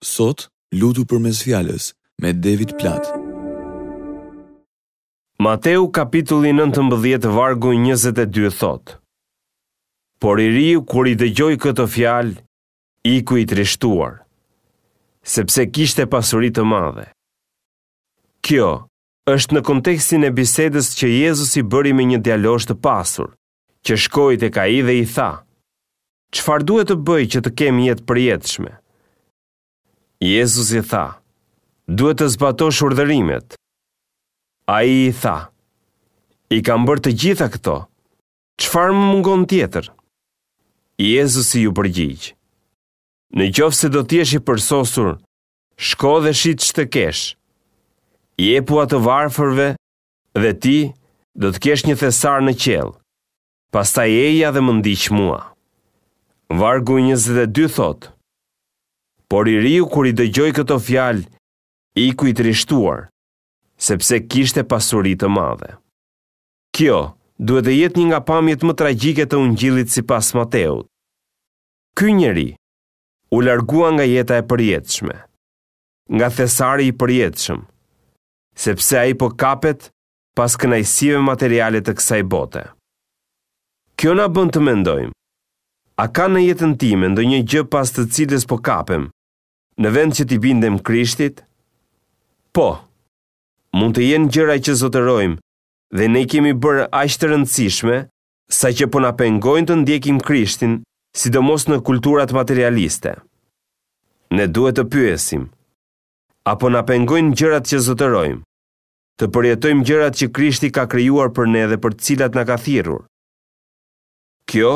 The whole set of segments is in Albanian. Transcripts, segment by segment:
Sot, lutu për mes fjales me David Plat. Mateu kapitulli 19 vargu 22 thot. Por i riu, kur i dëgjoj këtë fjalë, i ku i trishtuar, sepse kishte pasurit të madhe. Kjo është në kontekstin e bisedës që Jezus i bëri me një djalosh të pasur, që shkojt e ka i dhe i tha, qëfar duhet të bëj që të kem jetë përjetëshme? jetëshme? Jezus i tha, duhet të zbato urdhërimet. A i i tha, i kam bërë të gjitha këto, qëfar më mungon tjetër? Jezus i ju përgjigj, në qofë se do tjesh i përsosur, shko dhe shqit që të kesh, i e pua të varfërve dhe ti do të kesh një thesar në qelë, pasta eja dhe më ndiq mua. Vargu 22 thotë, por i riu kur i dëgjoj këto fjalë, i ku i trishtuar, sepse kishte pasurit të madhe. Kjo duhet të jetë një nga pamjet më tragjike të ungjillit si pas Mateut. Ky njeri u largua nga jeta e përjetëshme, nga thesari i përjetëshëm, sepse a i po kapet pas kënajsive materialet të kësaj bote. Kjo na bënd të mendojmë, a ka në jetën time ndo një gjë pas të cilës po kapem, në vend që t'i bindem Krishtit? Po, mund të jenë gjëra që zotërojmë dhe ne kemi bërë aq të rëndësishme sa që po na pengojnë të ndjekim Krishtin, sidomos në kulturat materialiste. Ne duhet të pyesim, apo na pengojnë gjërat që zotërojmë? të përjetojmë gjërat që Krishti ka krijuar për ne dhe për të cilat na ka thirrur. Kjo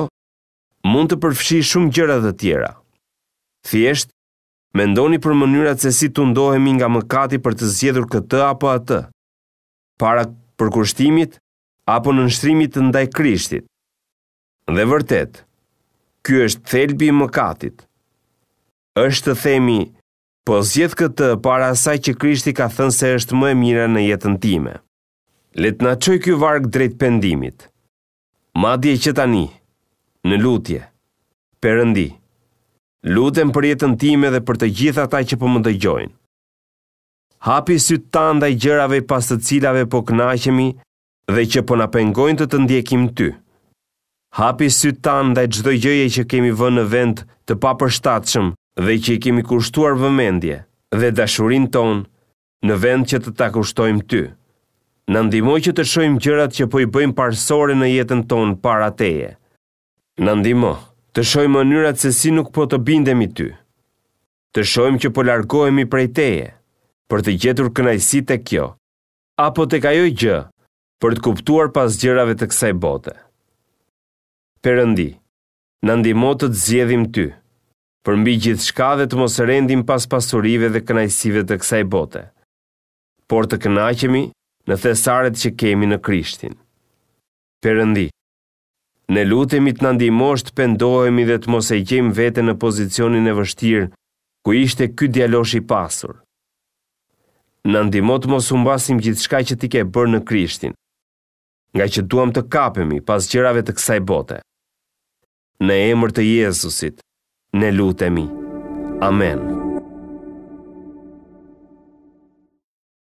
mund të përfshijë shumë gjëra të tjera. Thjesht Mendoni për mënyrat se si të ndohemi nga mëkati për të zjedhur këtë apo atë. Para përkushtimit apo në nështrimit të ndaj krishtit. Dhe vërtet, kjo është thelbi mëkatit. është të themi, po zjedh këtë para asaj që krishti ka thënë se është më e mira në jetën time. Letë na qoj kjo varg drejt pendimit. Madje që tani, në lutje, Përëndi. Lutem për jetën time dhe për të gjithë ata që po më dëgjojnë. Hapi sy të tanda ndaj gjërave pas të cilave po kënaqemi dhe që po na pengojnë të të ndjekim ty. Hapi sy të tan ndaj çdo gjëje që kemi vënë në vend të papërshtatshëm dhe që i kemi kushtuar vëmendje dhe dashurinë tonë në vend që të ta kushtojmë ty. Na ndihmoj që të shohim gjërat që po i bëjmë parsore në jetën tonë para teje. Na ndihmoj të shojmë mënyrat se si nuk po të bindemi ty, të shojmë që po largohemi prej teje, për të gjetur kënajsi të kjo, apo të kajoj gjë, për të kuptuar pas gjërave të kësaj bote. Perëndi, në ndimo të të zjedhim ty, për mbi gjithë shka dhe të mos rendim pas pasurive dhe kënajsive të kësaj bote, por të kënaqemi në thesaret që kemi në krishtin. Perëndi, Ne lutemi të nëndimosh të pendohemi dhe të mos e kemë vete në pozicionin e vështirë, ku ishte ky djalosh i pasur. Në ndimot mos umbasim gjithë shka që ti ke bërë në krishtin, nga që duham të kapemi pas gjërave të kësaj bote. Në emër të Jezusit, ne lutemi. Amen.